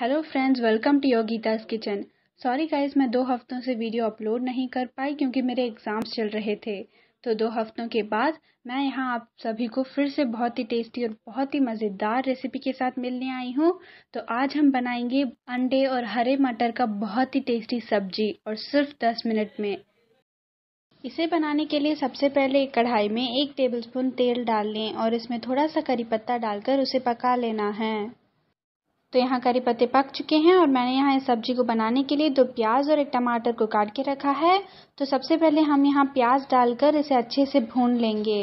hello friends welcome to your Geeta kitchen sorry guys मैं दो हफ्तों से वीडियो अपलोड नहीं कर पाई क्योंकि मेरे एग्ज़ाम्स चल रहे थे तो दो हफ्तों के बाद मैं यहाँ आप सभी को फिर से बहुत ही टेस्टी और बहुत ही मज़ेदार रेसिपी के साथ मिलने आई हूँ तो आज हम बनाएंगे अंडे और हरे मटर का बहुत ही टेस्टी सब्जी और सिर्फ दस मिनट में इसे बनाने के लिए सबसे पहले एक कढ़ाई में एक टेबलस्पून तेल डाल लें और इसमें थोड़ा सा करी पत्ता डालकर उसे पका लेना है तो यहाँ करी पत्ते पक चुके हैं और मैंने यहाँ इस सब्जी को बनाने के लिए दो प्याज और एक टमाटर को काट के रखा है तो सबसे पहले हम यहाँ प्याज डालकर इसे अच्छे से भून लेंगे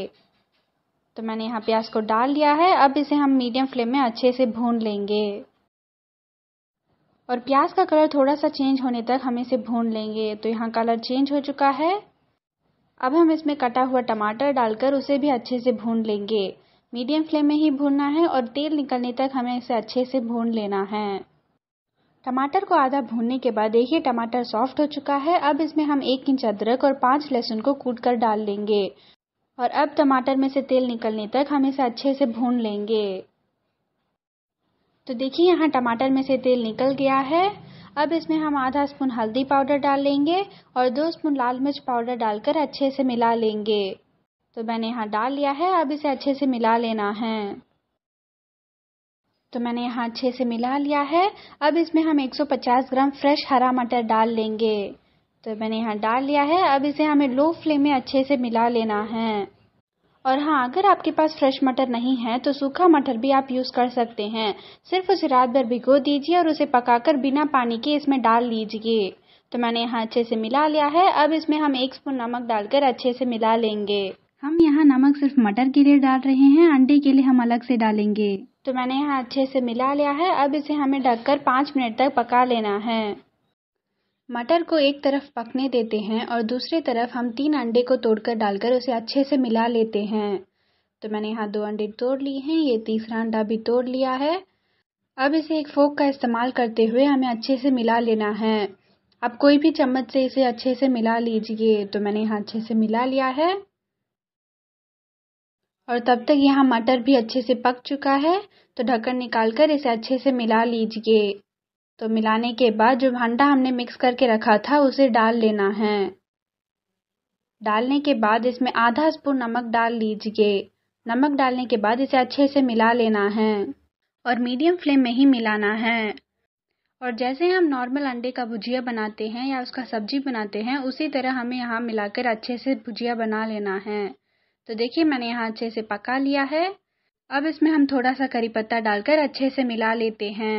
तो मैंने यहाँ प्याज को डाल लिया है अब इसे हम मीडियम फ्लेम में अच्छे से भून लेंगे और प्याज का कलर थोड़ा सा चेंज होने तक हम इसे भून लेंगे तो यहाँ कलर चेंज हो चुका है अब हम इसमें कटा हुआ टमाटर डालकर उसे भी अच्छे से भून लेंगे मीडियम फ्लेम में ही भूनना है और तेल निकलने तक हमें इसे अच्छे से भून लेना है टमाटर को आधा भूनने के बाद देखिए टमाटर सॉफ्ट हो चुका है अब इसमें हम एक इंच अदरक और पांच लहसुन को कूट कर डाल लेंगे और अब टमाटर में से तेल निकलने तक हम इसे अच्छे से भून लेंगे तो देखिए यहाँ टमाटर में से तेल निकल गया है अब इसमें हम आधा स्पून हल्दी पाउडर डाल लेंगे और दो स्पून लाल मिर्च पाउडर डालकर अच्छे से मिला लेंगे तो मैंने यहाँ डाल लिया है अब इसे अच्छे से मिला लेना है तो मैंने यहाँ अच्छे से मिला लिया है अब इसमें हम 150 ग्राम फ्रेश हरा मटर डाल लेंगे तो मैंने यहाँ डाल लिया है अब इसे हमें लो फ्लेम में अच्छे से मिला लेना है और हाँ अगर आपके पास फ्रेश मटर नहीं है तो सूखा मटर भी आप यूज़ कर सकते हैं सिर्फ उसे रात भर भिगो दीजिए और उसे पकाकर बिना पानी के इसमें डाल लीजिए तो मैंने यहाँ अच्छे से मिला लिया है अब इसमें हम एक स्पून नमक डालकर अच्छे से मिला लेंगे हम यहाँ नमक सिर्फ मटर के लिए डाल रहे हैं अंडे के लिए हम अलग से डालेंगे तो मैंने यहाँ अच्छे से मिला लिया है अब इसे हमें ढककर पाँच मिनट तक पका लेना है मटर को एक तरफ पकने देते हैं और दूसरी तरफ हम तीन अंडे को तोड़कर डालकर उसे अच्छे से मिला लेते हैं तो मैंने यहाँ दो अंडे तोड़ लिए हैं ये तीसरा अंडा भी तोड़ लिया है अब इसे एक फोक का इस्तेमाल करते हुए हमें अच्छे से मिला लेना है अब कोई भी चम्मच से इसे अच्छे से मिला लीजिए तो मैंने यहाँ अच्छे से मिला लिया है और तब तक यहाँ मटर भी अच्छे से पक चुका है तो ढक्कन निकाल कर इसे अच्छे से मिला लीजिए तो मिलाने के बाद जो भांडा हमने मिक्स करके रखा था उसे डाल लेना है डालने के बाद इसमें आधा स्पून नमक डाल लीजिए नमक डालने के बाद इसे अच्छे से मिला लेना है और मीडियम फ्लेम में ही मिलाना है और जैसे हम नॉर्मल अंडे का भुजिया बनाते हैं या उसका सब्जी बनाते हैं उसी तरह हमें यहाँ मिलाकर अच्छे से भुजिया बना लेना है तो देखिए मैंने यहाँ अच्छे से पका लिया है अब इसमें हम थोड़ा सा करी पत्ता डालकर अच्छे से मिला लेते हैं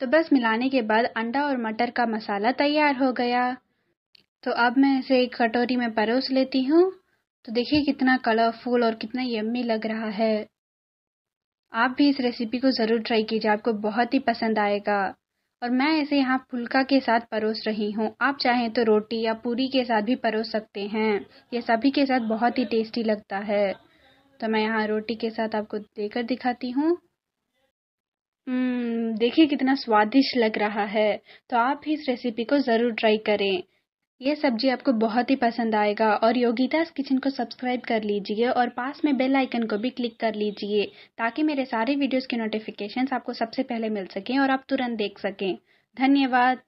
तो बस मिलाने के बाद अंडा और मटर का मसाला तैयार हो गया तो अब मैं इसे एक कटोरी में परोस लेती हूँ तो देखिए कितना कलरफुल और कितना यम्मी लग रहा है आप भी इस रेसिपी को ज़रूर ट्राई कीजिए आपको बहुत ही पसंद आएगा और मैं इसे यहाँ फुल्का के साथ परोस रही हूँ आप चाहें तो रोटी या पूरी के साथ भी परोस सकते हैं ये सभी के साथ बहुत ही टेस्टी लगता है तो मैं यहाँ रोटी के साथ आपको देकर दिखाती हूँ हम्म, देखिए कितना स्वादिष्ट लग रहा है तो आप भी इस रेसिपी को ज़रूर ट्राई करें ये सब्जी आपको बहुत ही पसंद आएगा और योगिताज किचन को सब्सक्राइब कर लीजिए और पास में बेल आइकन को भी क्लिक कर लीजिए ताकि मेरे सारे वीडियोस के नोटिफिकेशंस आपको सबसे पहले मिल सकें और आप तुरंत देख सकें धन्यवाद